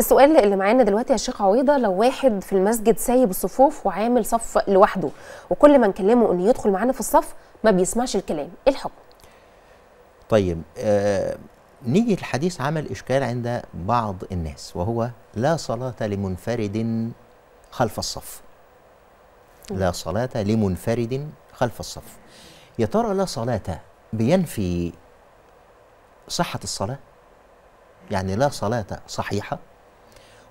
السؤال اللي معانا دلوقتي يا شيخ عويضه لو واحد في المسجد سايب الصفوف وعامل صف لوحده وكل ما نكلمه انه يدخل معانا في الصف ما بيسمعش الكلام ايه الحكم طيب آه نيجي الحديث عمل اشكال عند بعض الناس وهو لا صلاه لمنفرد خلف الصف لا صلاه لمنفرد خلف الصف يا ترى لا صلاه بينفي صحه الصلاه يعني لا صلاه صحيحه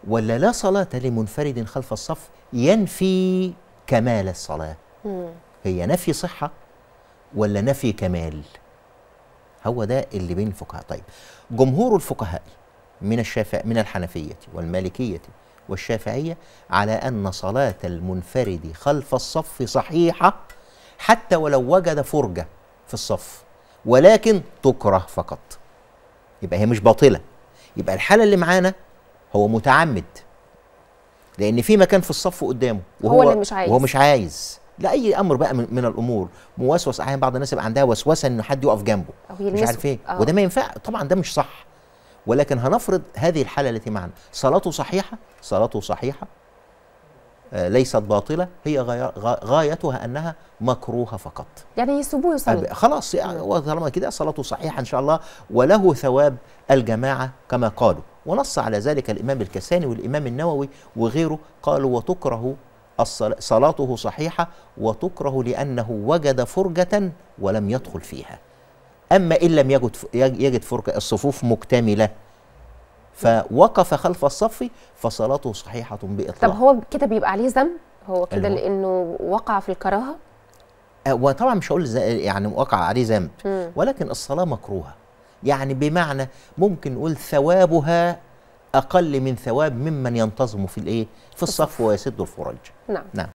ولا لا صلاة لمنفرد خلف الصف ينفي كمال الصلاة مم. هي نفي صحة ولا نفي كمال هو ده اللي بين الفقهاء طيب جمهور الفقهاء من الشافع من الحنفية والمالكية والشافعية على أن صلاة المنفرد خلف الصف صحيحة حتى ولو وجد فرجة في الصف ولكن تكره فقط يبقى هي مش باطلة يبقى الحالة اللي معانا هو متعمد لان في مكان في الصف قدامه وهو هو اللي مش عايز وهو مش عايز لا امر بقى من, من الامور موسوس احيانا بعض الناس يبقى عندها وسوسه ان حد يقف جنبه مش عارف ايه آه. وده ما ينفع طبعا ده مش صح ولكن هنفرض هذه الحاله التي معنا صلاته صحيحه صلاته صحيحه آه، ليست باطله هي غايتها انها مكروهه فقط يعني يسبوه يصلي خلاص طالما كده صلاته صحيحه ان شاء الله وله ثواب الجماعه كما قالوا ونص على ذلك الإمام الكساني والإمام النووي وغيره قالوا وتكره صلاته صحيحة وتكره لأنه وجد فرجة ولم يدخل فيها أما إن لم يجد يجد فرجة الصفوف مكتملة فوقف خلف الصف فصلاته صحيحة بإطلاق طب هو كده بيبقى عليه ذنب هو كده لأنه وقع في الكراهة آه، وطبعا مش هقول يعني وقع عليه ذنب ولكن الصلاة مكروهة يعني بمعنى ممكن نقول ثوابها اقل من ثواب ممن ينتظم في الايه في الصف ويسد الفرج نعم, نعم.